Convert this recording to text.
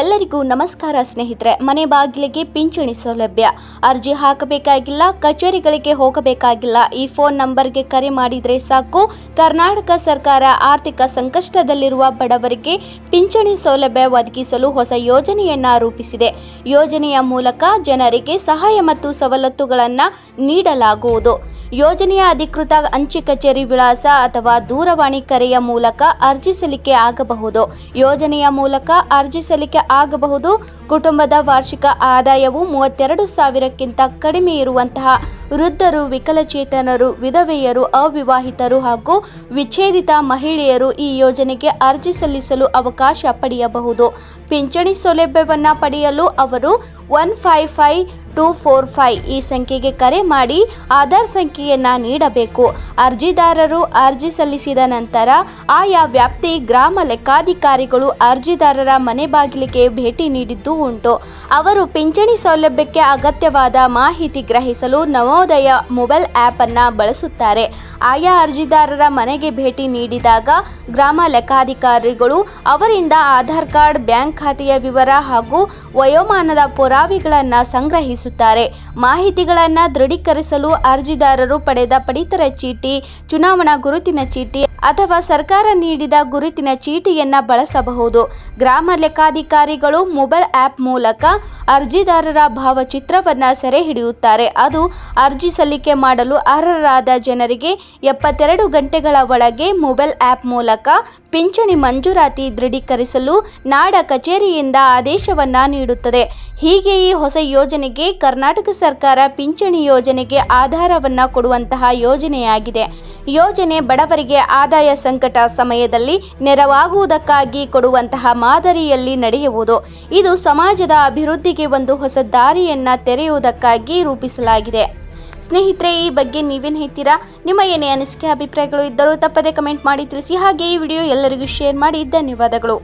ಎಲ್ಲರಿಗೂ ನಮಸ್ಕಾರ ಸ್ನೇಹಿತರೆ ಮನೆ ಬಾಗಿಲಿಗೆ ಪಿಂಚಣಿ ಸೌಲಭ್ಯ ಅರ್ಜಿ ಹಾಕಬೇಕಾಗಿಲ್ಲ ಕಚೇರಿಗಳಿಗೆ ಹೋಗಬೇಕಾಗಿಲ್ಲ ಈ ಫೋನ್ ನಂಬರ್ಗೆ ಕರೆ ಮಾಡಿದರೆ ಸಾಕು ಕರ್ನಾಟಕ ಸರ್ಕಾರ ಆರ್ಥಿಕ ಸಂಕಷ್ಟದಲ್ಲಿರುವ ಬಡವರಿಗೆ ಪಿಂಚಣಿ ಸೌಲಭ್ಯ ಒದಗಿಸಲು ಹೊಸ ಯೋಜನೆಯನ್ನ ರೂಪಿಸಿದೆ ಯೋಜನೆಯ ಮೂಲಕ ಜನರಿಗೆ ಸಹಾಯ ಮತ್ತು ಸವಲತ್ತುಗಳನ್ನು ನೀಡಲಾಗುವುದು ಯೋಜನೆಯ ಅಧಿಕೃತ ಅಂಚೆ ಕಚೇರಿ ವಿಳಾಸ ಅಥವಾ ದೂರವಾಣಿ ಕರೆಯ ಮೂಲಕ ಅರ್ಜಿ ಸಲ್ಲಿಕೆ ಆಗಬಹುದು ಯೋಜನೆಯ ಮೂಲಕ ಅರ್ಜಿ ಸಲ್ಲಿಕೆ ಆಗಬಹುದು ಕುಟುಂಬದ ವಾರ್ಷಿಕ ಆದಾಯವು ಮೂವತ್ತೆರಡು ಸಾವಿರಕ್ಕಿಂತ ಕಡಿಮೆ ಇರುವಂತಹ ವೃದ್ಧರು ವಿಕಲಚೇತನರು ವಿಧವೆಯರು ಅವಿವಾಹಿತರು ಹಾಗೂ ವಿಚ್ಛೇದಿತ ಮಹಿಳೆಯರು ಈ ಯೋಜನೆಗೆ ಅರ್ಜಿ ಸಲ್ಲಿಸಲು ಅವಕಾಶ ಪಡೆಯಬಹುದು ಪಿಂಚಣಿ ಸೌಲಭ್ಯವನ್ನು ಪಡೆಯಲು ಅವರು one five five two four five ಈ ಸಂಖ್ಯೆಗೆ ಕರೆ ಮಾಡಿ ಆಧಾರ್ ಸಂಖ್ಯೆಯನ್ನು ನೀಡಬೇಕು ಅರ್ಜಿದಾರರು ಅರ್ಜಿ ಸಲ್ಲಿಸಿದ ನಂತರ ಆಯಾ ವ್ಯಾಪ್ತಿ ಗ್ರಾಮ ಲೆಕ್ಕಾಧಿಕಾರಿಗಳು ಅರ್ಜಿದಾರರ ಮನೆ ಬಾಗಿಲಿಗೆ ಭೇಟಿ ನೀಡಿದ್ದು ಉಂಟು ಅವರು ಪಿಂಚಣಿ ಸೌಲಭ್ಯಕ್ಕೆ ಅಗತ್ಯವಾದ ಮಾಹಿತಿ ಗ್ರಹಿಸಲು ನವೋದಯ ಮೊಬೈಲ್ ಆ್ಯಪನ್ನು ಬಳಸುತ್ತಾರೆ ಆಯಾ ಅರ್ಜಿದಾರರ ಮನೆಗೆ ಭೇಟಿ ನೀಡಿದಾಗ ಗ್ರಾಮ ಲೆಕ್ಕಾಧಿಕಾರಿಗಳು ಅವರಿಂದ ಆಧಾರ್ ಕಾರ್ಡ್ ಬ್ಯಾಂಕ್ ಖಾತೆಯ ವಿವರ ಹಾಗೂ ವಯೋಮಾನದ ಪುರಾವೆಗಳನ್ನು ಸಂಗ್ರಹಿಸಿ ಸಲ್ಲಿಸುತ್ತಾರೆ ಮಾಹಿತಿಗಳನ್ನು ದೃಢೀಕರಿಸಲು ಅರ್ಜಿದಾರರು ಪಡೆದ ಪಡಿತರ ಚೀಟಿ ಚುನಾವಣಾ ಗುರುತಿನ ಚೀಟಿ ಅಥವಾ ಸರ್ಕಾರ ನೀಡಿದ ಗುರುತಿನ ಚೀಟಿಯನ್ನು ಬಳಸಬಹುದು ಗ್ರಾಮ ಲೆಕ್ಕಾಧಿಕಾರಿಗಳು ಮೊಬೈಲ್ ಆ್ಯಪ್ ಮೂಲಕ ಅರ್ಜಿದಾರರ ಭಾವಚಿತ್ರವನ್ನು ಸೆರೆ ಹಿಡಿಯುತ್ತಾರೆ ಅದು ಅರ್ಜಿ ಸಲ್ಲಿಕೆ ಮಾಡಲು ಅರ್ಹರಾದ ಜನರಿಗೆ ಎಪ್ಪತ್ತೆರಡು ಗಂಟೆಗಳ ಒಳಗೆ ಮೊಬೈಲ್ ಆ್ಯಪ್ ಮೂಲಕ ಪಿಂಚಣಿ ಮಂಜೂರಾತಿ ದೃಢೀಕರಿಸಲು ನಾಡ ಕಚೇರಿಯಿಂದ ಆದೇಶವನ್ನು ನೀಡುತ್ತದೆ ಹೀಗೆ ಈ ಹೊಸ ಯೋಜನೆಗೆ ಕರ್ನಾಟಕ ಸರ್ಕಾರ ಪಿಂಚಣಿ ಯೋಜನೆಗೆ ಆಧಾರವನ್ನು ಕೊಡುವಂತಹ ಯೋಜನೆಯಾಗಿದೆ ಯೋಜನೆ ಬಡವರಿಗೆ ಆದಾಯ ಸಂಕಟ ಸಮಯದಲ್ಲಿ ನೆರವಾಗುವುದಕ್ಕಾಗಿ ಕೊಡುವಂತಹ ಮಾದರಿಯಲ್ಲಿ ನಡೆಯುವುದು ಇದು ಸಮಾಜದ ಅಭಿವೃದ್ಧಿಗೆ ಒಂದು ಹೊಸ ದಾರಿಯನ್ನ ತೆರೆಯುವುದಕ್ಕಾಗಿ ರೂಪಿಸಲಾಗಿದೆ ಸ್ನೇಹಿತರೆ ಈ ಬಗ್ಗೆ ನೀವೇನು ಹೇಳ್ತೀರಾ ನಿಮ್ಮ ಏನೇ ಅನಿಸಿಕೆ ಅಭಿಪ್ರಾಯಗಳು ಇದ್ದರೂ ತಪ್ಪದೇ ಕಮೆಂಟ್ ಮಾಡಿ ತಿಳಿಸಿ ಹಾಗೆ ಈ ವಿಡಿಯೋ ಎಲ್ಲರಿಗೂ ಶೇರ್ ಮಾಡಿ ಧನ್ಯವಾದಗಳು